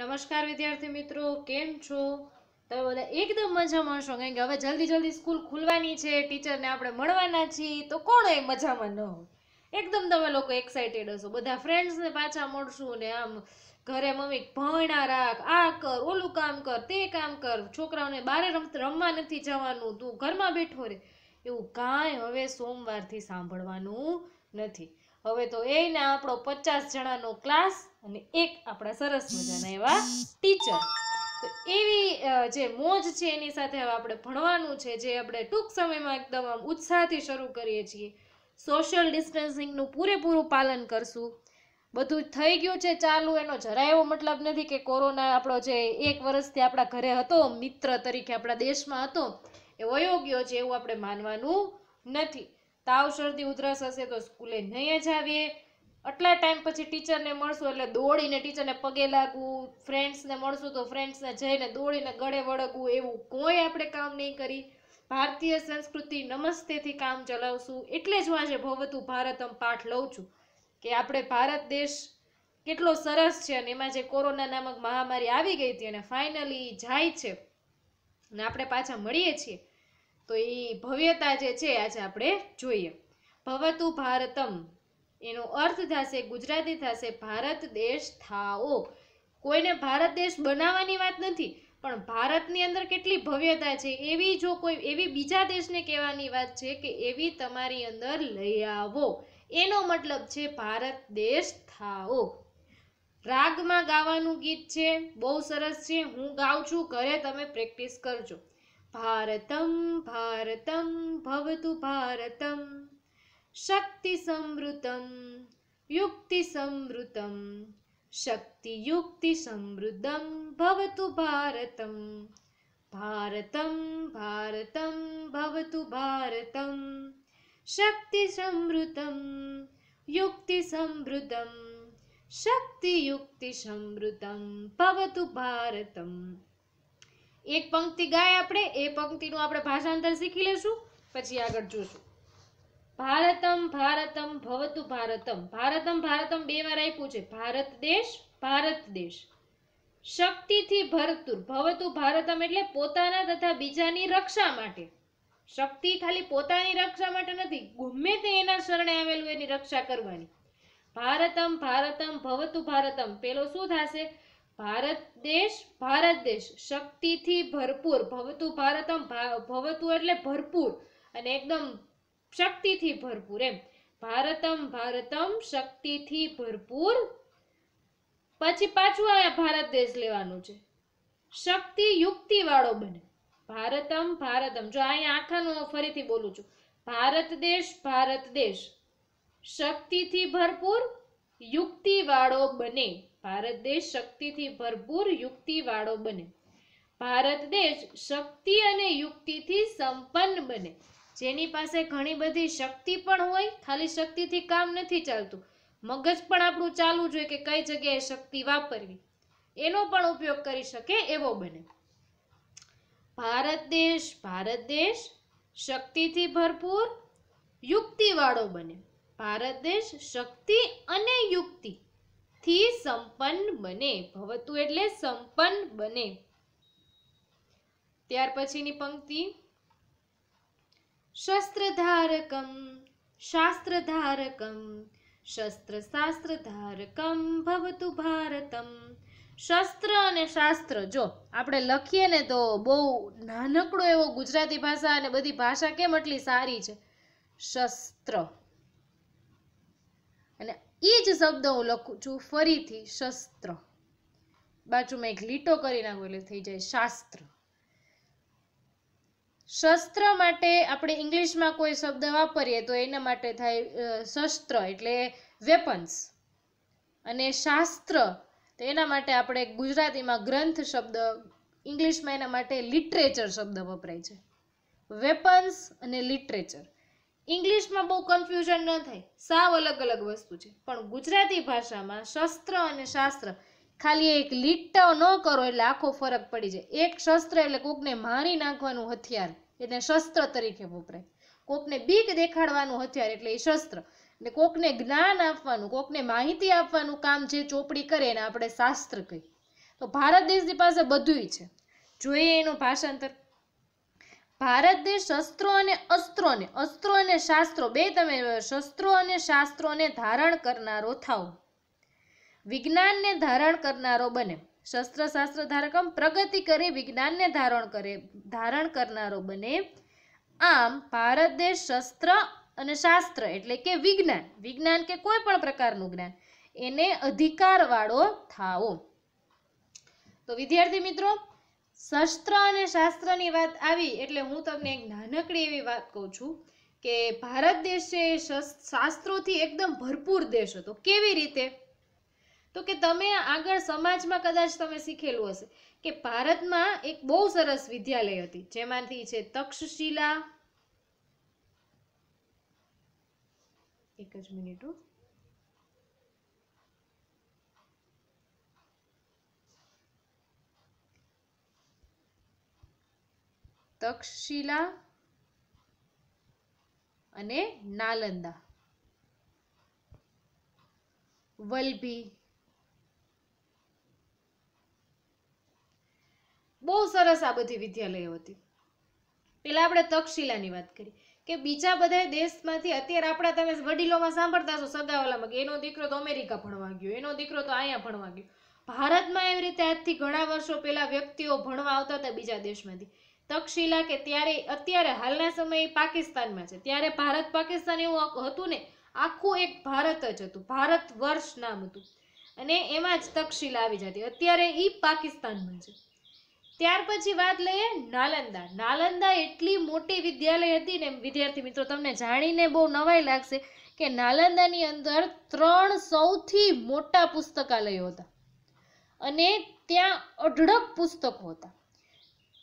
નમસ્કાર વિદ્યાર્થી મિત્રો કેમ છો તમે બધા એકદમ મજામાં હશો કારણ કે હવે જલ્દી જલ્દી સ્કૂલ ખુલવાની છે ટીચરને આપણે મળવાના છીએ તો કોણ એ મજામાં ન હોય એકદમ તમે લોકો એક્સાઇટેડ હશો બધા ફ્રેન્ડ્સને પાછા મળશું ને આમ ઘરે મમ્મી ભણા રાખ આ કર ઓલું કામ કર તે કામ કર છોકરાઓને બહાર રમત રમવા નથી જવાનું તું ઘરમાં બેઠો રે એવું કાંઈ હવે સોમવારથી સાંભળવાનું નથી હવે તો એને આપણો પચાસ જણાનો ક્લાસ અને એક આપણા સરસ મજાના એવા ટીચર તો એવી જે મોજ છે એની સાથે હવે આપણે ભણવાનું છે જે આપણે ટૂંક સમયમાં એકદમ આમ ઉત્સાહથી શરૂ કરીએ છીએ સોશિયલ ડિસ્ટન્સિંગનું પૂરેપૂરું પાલન કરશું બધું થઈ ગયું છે ચાલુ એનો જરા એવો મતલબ નથી કે કોરોના આપણો જે એક વર્ષથી આપણા ઘરે હતો મિત્ર તરીકે આપણા દેશમાં હતો એ વયો ગયો છે એવું આપણે માનવાનું નથી તાવ શરદી ઉધરસ હશે તો સ્કૂલે નહીં જ આવીએ આટલા ટાઈમ પછી ટીચરને મળશું એટલે દોડીને ટીચરને પગે લાગવું ફ્રેન્ડ્સને મળશું તો ફ્રેન્ડ્સને જઈને દોડીને ગળે વળગવું એવું કોઈ આપણે કામ નહીં કરી ભારતીય સંસ્કૃતિ નમસ્તેથી કામ ચલાવશું એટલે જ હું આજે ભવતું ભારતમ પાઠ લઉં છું કે આપણે ભારત દેશ કેટલો સરસ છે અને એમાં જે કોરોના નામક મહામારી આવી ગઈ હતી અને ફાઇનલી જાય છે અને આપણે પાછા મળીએ છીએ તો એ ભવ્યતા જે છે આજે આપણે જોઈએ ભવતુ ભારતમ એનો અર્થ થશે ગુજરાતી થશે ભારત દેશ થાઓ કોઈને ભારત દેશ બનાવવાની વાત નથી પણ ભારતની અંદર કેટલી ભવ્યતા છે એવી જો કોઈ એવી બીજા દેશને કહેવાની વાત છે કે એવી તમારી અંદર લઈ આવો એનો મતલબ છે ભારત દેશ થાઓ રાગમાં ગાવાનું ગીત છે બહુ સરસ છે હું ગાઉં છું ઘરે તમે પ્રેક્ટિસ કરજો ભારતમ ભારતમ ભવતુ ભારતમ શક્તિ સમૃતમ યુક્તિ સમૃતમ શક્તિ યુક્તિ સમૃદ્ધમ ભવતુ ભારતમ ભારતમ ભારતમ ભવતુ ભારતમ શક્તિ સમૃતમ યુક્તિ સમૃદ્ધમ શક્તિયુક્તિ શક્તિયુક્તિસમૃતમ ભવતુ ભારતમ એક પંક્તિ ગાય આપણે એ પંક્તિનું આપણે ભાષાંતર શીખી લેશું પછી આગળ જોશું ભારતમ ભારતમ ભવતુ ભારતમ ભારતમ ભારતમ બે વાર આપ્યું છે ભારત દેશ ભારત દેશ શક્તિથી ભરતુર ભવતુ ભારતમ એટલે પોતાના તથા બીજાની રક્ષા માટે શક્તિ ખાલી પોતાની રક્ષા માટે નથી ગમે તે એના શરણે આવેલું એની રક્ષા કરવાની ભારતમ ભારતમ ભવતુ ભારતમ પેલો શું થશે ભારત દેશ ભારત દેશ શક્તિથી ભરપૂર ભવતું ભારતમ ભવતું એટલે ભરપૂર અને એકદમ શક્તિથી ભરપૂર એમ ભારતમ ભારતમ શક્તિથી ભરપૂર પછી પાછું આ ભારત દેશ લેવાનું છે શક્તિ યુક્તિ વાળો બને ભારતમ ભારતમ જો અહીંયા આખાનું ફરીથી બોલું છું ભારત દેશ ભારત દેશ શક્તિથી ભરપૂર યુક્તિવાળો બને ભારત દેશ શક્તિથી ભરપૂર યુક્તિવાળો બને ભારત દેશ શક્તિ અને યુક્તિથી સંપન્ન બને જેની પાસે ઘણી બધી શક્તિ પણ હોય ખાલી શક્તિથી કામ નથી ચાલતું મગજ પણ આપણું ચાલવું જોઈએ કે કઈ જગ્યાએ શક્તિ વાપરવી એનો પણ ઉપયોગ કરી શકે એવો બને ભારત દેશ ભારત દેશ શક્તિથી ભરપૂર યુક્તિવાળો બને ભારત દેશ શક્તિ અને યુક્તિ થી સંપન્ન બને ભવતું એટલે સંપન્ન બને ત્યાર પછીની પંક્તિ શસ્ત્રધારકમ શાસ્ત્રધારકમ શસ્ત્ર શાસ્ત્ર ધારકમ ભવતું ભારતમ શસ્ત્ર અને શાસ્ત્ર જો આપણે લખીએ ને તો બહુ નાનકડો એવો ગુજરાતી ભાષા અને બધી ભાષા કેમ એટલી સારી છે શસ્ત્ર અને એ જ શબ્દ હું લખું છું ફરીથી શસ્ત્ર બાજુમાં એક લીટો કરી નાખું એટલે થઈ જાય શાસ્ત્ર શસ્ત્ર માટે આપણે ઇંગ્લિશમાં કોઈ શબ્દ વાપરીએ તો એના માટે થાય શસ્ત્ર એટલે વેપન્સ અને શાસ્ત્ર તો એના માટે આપણે ગુજરાતીમાં ગ્રંથ શબ્દ ઇંગ્લિશમાં એના માટે લિટરેચર શબ્દ વપરાય છે વેપન્સ અને લિટરેચર ઇંગ્લિશમાં બહુ કન્ફ્યુઝન ન થાય સાવ અલગ અલગ વસ્તુ છે પણ ગુજરાતી ભાષામાં શસ્ત્ર અને શાસ્ત્ર ખાલી એક લીટો ન કરો એટલે આખો ફરક પડી જાય એક શસ્ત્ર એટલે કોકને મારી નાખવાનું હથિયાર એટલે શસ્ત્ર તરીકે વપરાય કોકને બીક દેખાડવાનું હથિયાર એટલે એ શસ્ત્ર ને કોકને જ્ઞાન આપવાનું કોકને માહિતી આપવાનું કામ જે ચોપડી કરે એને આપણે શાસ્ત્ર કહીએ તો ભારત દેશની પાસે બધુંય છે જોઈએ એનું ભાષાંતર ભારત દેશ શસ્ત્રો અને અસ્ત્રોને અસ્ત્રો અને શાસ્ત્રો બે તમે શસ્ત્રો અને શાસ્ત્રોને ધારણ કરનારો થાઓ વિજ્ઞાનને ધારણ કરનારો બને શસ્ત્ર શાસ્ત્ર ધારકમ પ્રગતિ કરી વિજ્ઞાનને ધારણ કરે ધારણ કરનારો બને આમ ભારત દેશ શસ્ત્ર અને શાસ્ત્ર એટલે કે વિજ્ઞાન વિજ્ઞાન કે કોઈ પણ પ્રકારનું જ્ઞાન એને અધિકારવાળો થાઓ તો વિદ્યાર્થી મિત્રો શસ્ત્ર અને શાસ્ત્રની વાત આવી એટલે હું તમને એક નાનકડી એવી વાત કહું છું કે ભારત દેશ છે શાસ્ત્રોથી એકદમ ભરપૂર દેશ હતો કેવી રીતે તો કે તમે આગળ સમાજમાં કદાચ તમે શીખેલું હશે કે ભારતમાં એક બહુ સરસ વિદ્યાલય હતી જેમાંથી છે તક્ષશિલા એક જ મિનિટ તક્ષશિલા અને નાલંદા વલભી બહુ સરસ આ બધી વિદ્યાલયો હતી પેલા આપણે તક્ષશિલાની વાત કરી કે બીજા બધા દેશમાંથી અત્યારે આપણા તમે વડીલોમાં સાંભળતા છો સગાવાલામાં કે એનો દીકરો તો અમેરિકા ભણવા ગયો એનો દીકરો તો અહીંયા ભણવા ગયો ભારતમાં એવી રીતે આજથી ઘણા વર્ષો પહેલા વ્યક્તિઓ ભણવા આવતા હતા બીજા દેશમાંથી તક્ષશિલા કે ત્યારે અત્યારે હાલના સમયે પાકિસ્તાનમાં છે ત્યારે ભારત પાકિસ્તાન એવું હતું ને આખું એક ભારત જ હતું ભારત વર્ષ નામ હતું અને એમાં જ તક્ષશિલા આવી જતી અત્યારે એ પાકિસ્તાનમાં છે ત્યાર પછી વાત લઈએ નાલંદા નાલંદા એટલી મોટી વિદ્યાલય હતી ને વિદ્યાર્થી મિત્રો તમને જાણીને બહુ નવાઈ લાગશે કે નાલંદાની અંદર ત્રણ સૌથી મોટા પુસ્તકાલયો હતા અને ત્યાં અઢળક પુસ્તકો હતા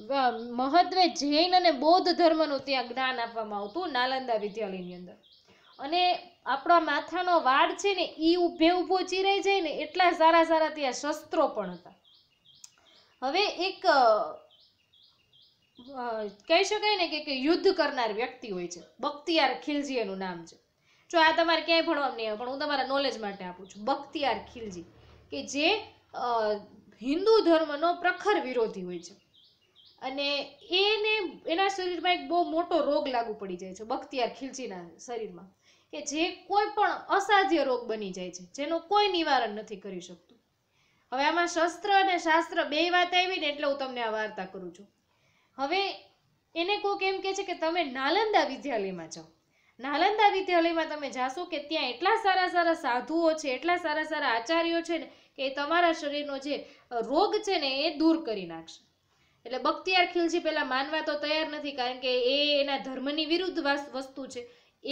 મહત્વે જૈન અને બૌદ્ધ ધર્મનું ત્યાં જ્ઞાન આપવામાં આવતું નાલંદા વિદ્યાલયની અંદર અને આપણા માથાનો વાડ છે ને એ ઊભે ઊભો ચીરાઈ જાય ને એટલા સારા સારા ત્યાં શસ્ત્રો પણ હતા હવે એક કહી શકાય ને કે યુદ્ધ કરનાર વ્યક્તિ હોય છે બખ્તિયાર ખિલજી એનું નામ છે જો આ તમારે ક્યાંય ભણવા નહીં આવે પણ હું તમારા નોલેજ માટે આપું છું બખ્તિયાર ખિલજી કે જે હિન્દુ ધર્મનો પ્રખર વિરોધી હોય છે અને એને એના શરીરમાં એક બહુ મોટો રોગ લાગુ પડી જાય છે બખ્તિયાર ખીલચીના શરીરમાં કે જે કોઈ પણ અસાધ્ય રોગ બની જાય છે જેનું કોઈ નિવારણ નથી કરી શકતું હવે આમાં શસ્ત્ર અને શાસ્ત્ર બે વાત આવી ને એટલે હું તમને આ વાર્તા કરું છું હવે એને કોક એમ કે છે કે તમે નાલંદા વિદ્યાલયમાં જાઓ નાલંદા વિદ્યાલયમાં તમે જાશો કે ત્યાં એટલા સારા સારા સાધુઓ છે એટલા સારા સારા આચાર્યો છે ને કે તમારા શરીરનો જે રોગ છે ને એ દૂર કરી નાખશે એટલે બખ્તિયાર ખિલજી પહેલાં માનવા તો તૈયાર નથી કારણ કે એ એના ધર્મની વિરુદ્ધ વસ્તુ છે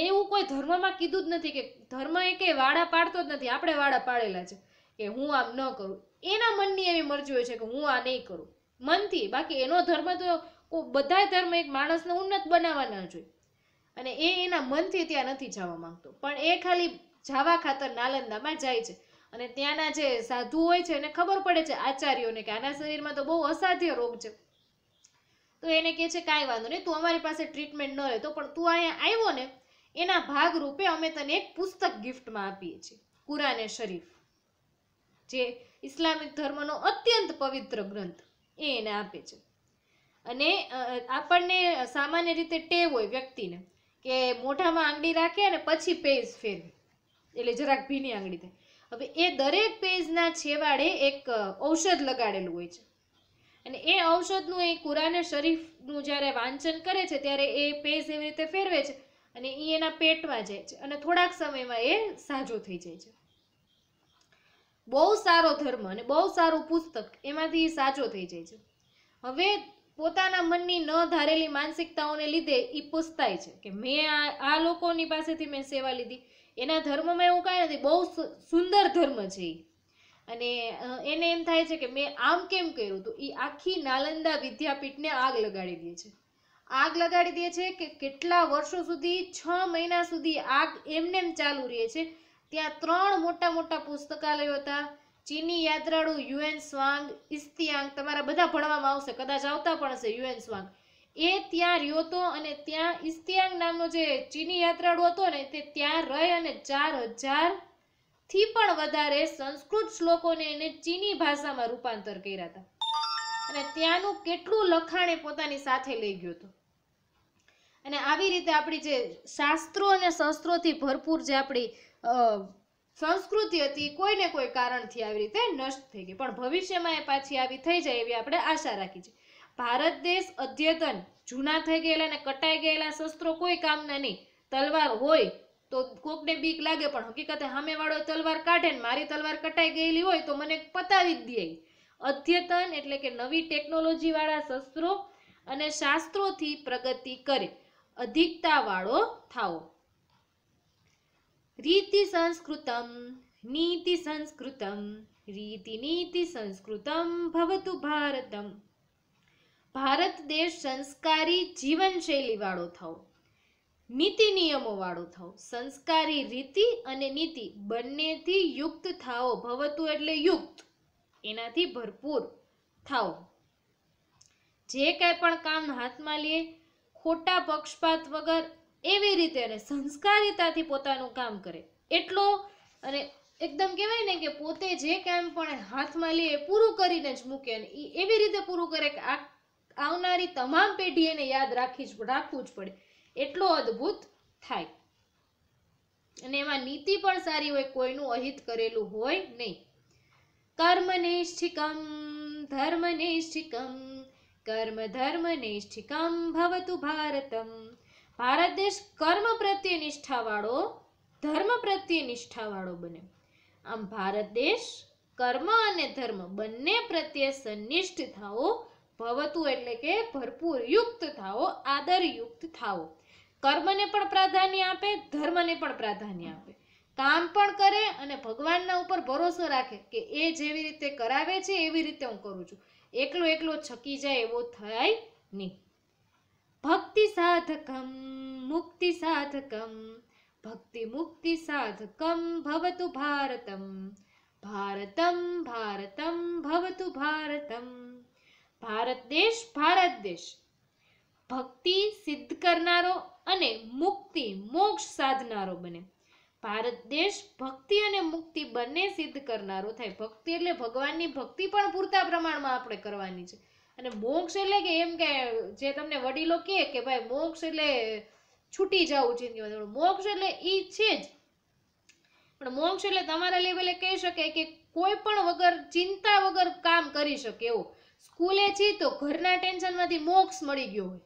એવું કોઈ ધર્મમાં કીધું જ નથી કે ધર્મ એ કંઈ વાડા પાડતો જ નથી આપણે વાડા પાડેલા છે કે હું આમ ન કરું એના મનની એવી મરજી હોય છે કે હું આ નહીં કરું મનથી બાકી એનો ધર્મ તો બધા ધર્મ એક માણસને ઉન્નત બનાવવાના જોઈએ અને એ એના મનથી ત્યાં નથી જવા માંગતો પણ એ ખાલી જાવા ખાતર નાલંદામાં જાય છે અને ત્યાંના જે સાધુ હોય છે એને ખબર પડે છે આચાર્યોને કે આના શરીરમાં તો બહુ અસાધ્ય રોગ છે તો એને કહે છે કાંઈ વાંધો નહીં તું અમારી પાસે ટ્રીટમેન્ટ ન તો પણ તું અહીંયા આવ્યો ને એના ભાગરૂપે અમે તને એક પુસ્તક ગિફ્ટમાં આપીએ છીએ કુરાને શરીફ જે ઇસ્લામિક ધર્મનો અત્યંત પવિત્ર ગ્રંથ એ એને આપે છે અને આપણને સામાન્ય રીતે ટેવ હોય વ્યક્તિને કે મોઢામાં આંગળી રાખે અને પછી પેજ ફેરવે એટલે જરાક ભીની આંગળી થાય હવે એ દરેક પેજના છેવાડે એક ઔષધ લગાડેલું હોય છે અને એ ઔષધનું એ કુરાને શરીફનું જ્યારે વાંચન કરે છે ત્યારે એ પેજ એવી રીતે ફેરવે છે અને એ એના પેટમાં જાય છે અને થોડાક સમયમાં એ સાજો થઈ જાય છે બહુ સારો ધર્મ અને બહુ સારું પુસ્તક એમાંથી સાચો થઈ જાય છે હવે પોતાના મનની ન ધારેલી માનસિકતાઓને લીધે એ પસ્તાય છે કે મેં આ લોકોની પાસેથી મેં સેવા લીધી એના ધર્મમાં એવું કાંઈ નથી બહુ સુંદર ધર્મ છે અને એને એમ થાય છે કે મેં આમ કેમ કર્યું તો એ આખી નાલંદા વિદ્યાપીઠને આગ લગાડી દે છે આગ લગાડી દે છે કે કેટલા વર્ષો સુધી છ મહિના સુધી આગ એમને ચાલુ રહે છે ત્યાં ત્રણ મોટા મોટા પુસ્તકાલયો હતા ચીની યાત્રાળુ યુએન સ્વાંગ ઇસ્તિયાંગ તમારા બધા ભણવામાં આવશે કદાચ આવતા પણ હશે યુએન સ્વાંગ એ ત્યાં રહ્યો હતો અને ત્યાં ઇસ્તિયાંગ નામનો જે ચીની યાત્રાળુ હતો ને તે ત્યાં રહી અને ચાર હજારથી પણ વધારે સંસ્કૃત શ્લોકોને એને ચીની ભાષામાં રૂપાંતર કર્યા હતા અને ત્યાંનું કેટલું લખાણ એ પોતાની સાથે લઈ ગયો હતો અને આવી રીતે આપણી જે શાસ્ત્રો અને શસ્ત્રોથી ભરપૂર જે આપણી સંસ્કૃતિ હતી કોઈને કોઈ કારણથી આવી રીતે નષ્ટ થઈ ગઈ પણ ભવિષ્યમાં એ પાછી આવી થઈ જાય એવી આપણે આશા રાખી છીએ ભારત દેશ અધ્યતન જૂના થઈ ગયેલા અને કટાઈ ગયેલા શસ્ત્રો કોઈ કામના નહીં તલવાર હોય તો કોકને બીક લાગે પણ હકીકતે સામેવાળો તલવાર કાઢે ને મારી તલવાર કટાઈ ગયેલી હોય તો મને પતાવી જ દે અધ્યતન એટલે કે નવી ટેકનોલોજીવાળા શસ્ત્રો અને શાસ્ત્રોથી પ્રગતિ કરે અધિકતાવાળો થાવો રીતિ સંસ્કૃતમ નીતિ સંસ્કૃતમ રીતિ નીતિ સંસ્કૃતમ ભવતું ભારતમ ભારત દેશ સંસ્કારી જીવનશૈલીવાળો થવો નીતિ નિયમોવાળો થવો સંસ્કારી રીતિ અને નીતિ બંનેથી યુક્ત થાઓ ભવતું એટલે યુક્ત એનાથી ભરપૂર થાઓ જે કાંઈ પણ કામ હાથમાં લઈએ ખોટા પક્ષપાત વગર એવી રીતે અને સંસ્કારિતાથી પોતાનું કામ કરે એટલો અને એકદમ કહેવાય ને કે પોતે જે કામ પણ હાથમાં લે એ પૂરું કરીને જ મૂકે અને એવી રીતે પૂરું કરે કે આ આવનારી તમામ પેઢી એને યાદ રાખી રાખવું જ પડે એટલો અદ્ભુત થાય અને એમાં નીતિ પણ સારી હોય કોઈનું અહિત કરેલું હોય નહીં કર્મનિષ્ઠિકમ ધર્મનિષ્ઠિકમ કર્મ ધર્મનિષ્ઠિકમ ભવતુ ભારતમ ભારત દેશ કર્મ પ્રત્યે નિષ્ઠાવાળો ધર્મ પ્રત્યે નિષ્ઠાવાળો બને આમ ભારત દેશ કર્મ અને ધર્મ બંને પ્રત્યે સંનિષ્ઠ થવો ભવતું એટલે કે ભરપૂર યુક્ત આદર યુક્ત થાવો કર્મને પણ પ્રાધાન્ય આપે ધર્મને પણ પ્રાધાન્ય આપે કામ પણ કરે અને ભગવાનના ઉપર ભરોસો રાખે કે એ જેવી રીતે કરાવે છે એવી રીતે હું કરું છું એકલો એકલો છકી જાય એવો થાય નહીં ભક્તિ સાધકમ મુક્તિ સાધકમ ભક્તિ મુક્તિ સાધકમ ભવતું ભારતમ ભારતમ ભારતમ ભવતું ભારતમ ભારત દેશ ભારત દેશ ભક્તિ સિદ્ધ કરનારો અને મુક્તિ મોક્ષ સાધનારો બને ભારત દેશ ભક્તિ અને મુક્તિ બંને સિદ્ધ કરનારો થાય ભક્તિ એટલે ભગવાનની ભક્તિ પણ પૂરતા પ્રમાણમાં આપણે કરવાની છે અને મોક્ષ એટલે કે એમ કે જે તમને વડીલો કહે કે ભાઈ મોક્ષ એટલે છૂટી જવું જિંદગીમાં મોક્ષ એટલે એ છે જ પણ મોક્ષ એટલે તમારા લેવલે કહી શકાય કે કોઈ પણ વગર ચિંતા વગર કામ કરી શકે એવું સ્કૂલે છી તો ઘરના ટેન્શનમાંથી મોક્ષ મળી ગયો હોય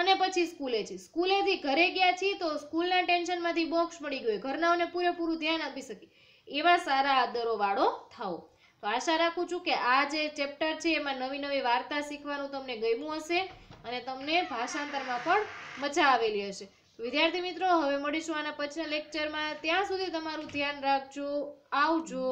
અને પછી સ્કૂલે છીએ સ્કૂલેથી ઘરે ગયા છીએ તો સ્કૂલના ટેન્શનમાંથી મોક્ષ મળી ગયો હોય ઘરનાઓને પૂરેપૂરું ધ્યાન આપી શકીએ એવા સારા આદરો વાળો થાઓ તો આશા રાખું છું કે આ જે ચેપ્ટર છે એમાં નવી નવી વાર્તા શીખવાનું તમને ગમ્યું હશે અને તમને ભાષાંતરમાં પણ મજા આવેલી હશે વિદ્યાર્થી મિત્રો હવે મળીશું આના પછીના લેક્ચરમાં ત્યાં સુધી તમારું ધ્યાન રાખજો આવજો